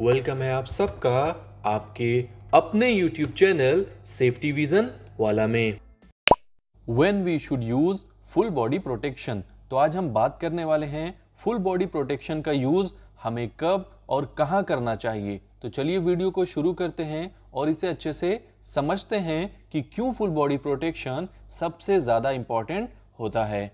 welcome है आप सबका आपके अपने YouTube चैनल सेफ्टी विजन वाला में when we should use full body protection तो आज हम बात करने वाले हैं फुल बॉडी प्रोटेक्शन का यूज हमें कब और कहाँ करना चाहिए तो चलिए वीडियो को शुरू करते हैं और इसे अच्छे से समझते हैं कि क्यों फुल बॉडी प्रोटेक्शन सबसे ज़्यादा इंपॉर्टेंट होता है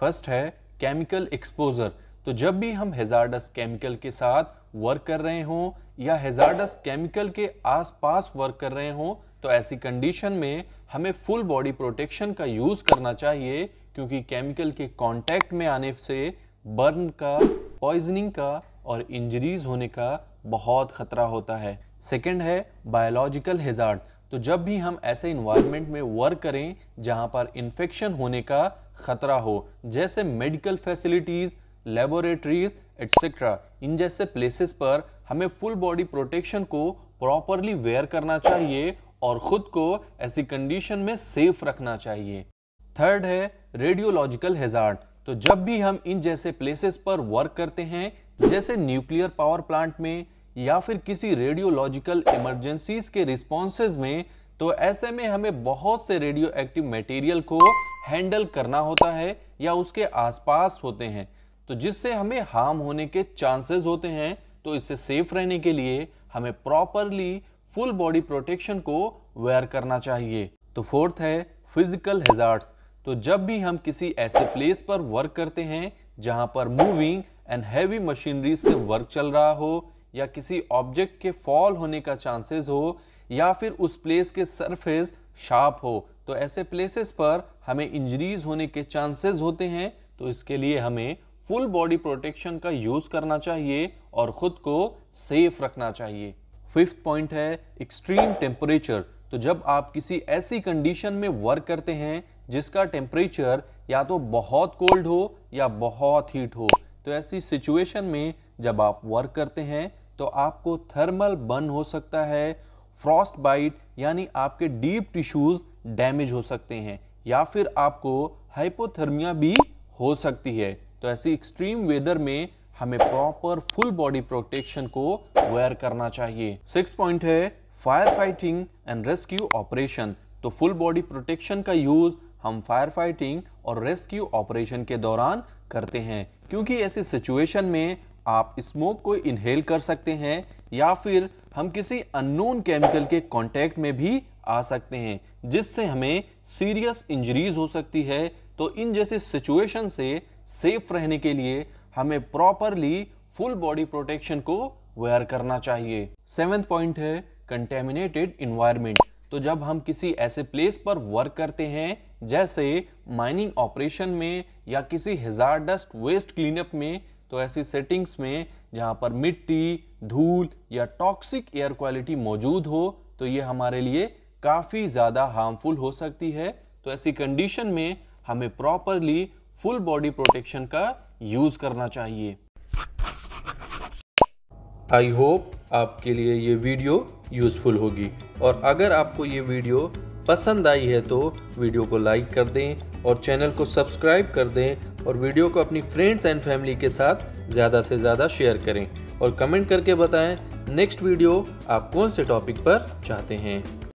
फर्स्ट है केमिकल एक्सपोजर तो जब भी हम हेजार्डस केमिकल के साथ वर्क कर रहे हों या हेजार्डस केमिकल के आसपास वर्क कर रहे हों तो ऐसी कंडीशन में हमें फुल बॉडी प्रोटेक्शन का यूज़ करना चाहिए क्योंकि केमिकल के कांटेक्ट में आने से बर्न का पॉइजनिंग का और इंजरीज होने का बहुत ख़तरा होता है सेकंड है बायोलॉजिकल हेजार्ड तो जब भी हम ऐसे इन्वायरमेंट में वर्क करें जहां पर इन्फेक्शन होने का ख़तरा हो जैसे मेडिकल फैसिलिटीज़ लेबोरेटरीज एट्सेट्रा इन जैसे प्लेसेस पर हमें फुल बॉडी प्रोटेक्शन को प्रॉपरली वेयर करना चाहिए और खुद को ऐसी कंडीशन में सेफ रखना चाहिए थर्ड है रेडियोलॉजिकल हेजार्ड तो जब भी हम इन जैसे प्लेसेस पर वर्क करते हैं जैसे न्यूक्लियर पावर प्लांट में या फिर किसी रेडियोलॉजिकल इमरजेंसीज के रिस्पॉन्सेज में तो ऐसे में हमें बहुत से रेडियो एक्टिव मटेरियल को हैंडल करना होता है या उसके आसपास होते हैं तो जिससे हमें हार्म होने के चांसेस होते हैं तो इससे सेफ रहने के लिए हमें प्रॉपरली फुल बॉडी प्रोटेक्शन को वेयर करना चाहिए तो फोर्थ है फिजिकल हेजार्ट तो जब भी हम किसी ऐसे प्लेस पर वर्क करते हैं जहां पर मूविंग एंड हैवी मशीनरी से वर्क चल रहा हो या किसी ऑब्जेक्ट के फॉल होने का चांसेस हो या फिर उस प्लेस के सरफेस शार्प हो तो ऐसे प्लेसेस पर हमें इंजरीज होने के चांसेस होते हैं तो इसके लिए हमें फुल बॉडी प्रोटेक्शन का यूज करना चाहिए और खुद को सेफ रखना चाहिए फिफ्थ पॉइंट है एक्सट्रीम टेम्परेचर तो जब आप किसी ऐसी कंडीशन में वर्क करते हैं जिसका टेम्परेचर या तो बहुत कोल्ड हो या बहुत हीट हो तो ऐसी सिचुएशन में जब आप वर्क करते हैं तो आपको थर्मल बर्न हो सकता है फ्रॉस्ट बाइट यानी आपके डीप टिश्यूज डैमेज हो सकते हैं या फिर आपको हाइपोथर्मिया भी हो सकती है तो ऐसी एक्सट्रीम वेदर में हमें प्रॉपर फुल बॉडी प्रोटेक्शन को वेयर करना चाहिए सिक्स पॉइंट है fire fighting and rescue operation तो फुल बॉडी प्रोटेक्शन का यूज हम फायर फाइटिंग और रेस्क्यू ऑपरेशन के दौरान करते हैं क्योंकि ऐसी सिचुएशन में आप स्मोक को इनहेल कर सकते हैं या फिर हम किसी अननोन केमिकल के कांटेक्ट में भी आ सकते हैं जिससे हमें सीरियस इंजरीज हो सकती है तो इन जैसे सिचुएशन से सेफ रहने के लिए हमें प्रॉपरली फुल बॉडी प्रोटेक्शन को वेयर करना चाहिए सेवेंथ पॉइंट है कंटेमिनेटेड इन्वायरमेंट तो जब हम किसी ऐसे प्लेस पर वर्क करते हैं जैसे माइनिंग ऑपरेशन में या किसी डस्ट वेस्ट क्लीनअप में तो ऐसी सेटिंग्स में जहां पर मिट्टी धूल या टॉक्सिक एयर क्वालिटी मौजूद हो तो ये हमारे लिए काफ़ी ज़्यादा हार्मफुल हो सकती है तो ऐसी कंडीशन में हमें प्रॉपरली फुल बॉडी प्रोटेक्शन का यूज़ करना चाहिए आई होप आपके लिए ये वीडियो यूज़फुल होगी और अगर आपको ये वीडियो पसंद आई है तो वीडियो को लाइक कर दें और चैनल को सब्सक्राइब कर दें और वीडियो को अपनी फ्रेंड्स एंड फैमिली के साथ ज़्यादा से ज़्यादा शेयर करें और कमेंट करके बताएं नेक्स्ट वीडियो आप कौन से टॉपिक पर चाहते हैं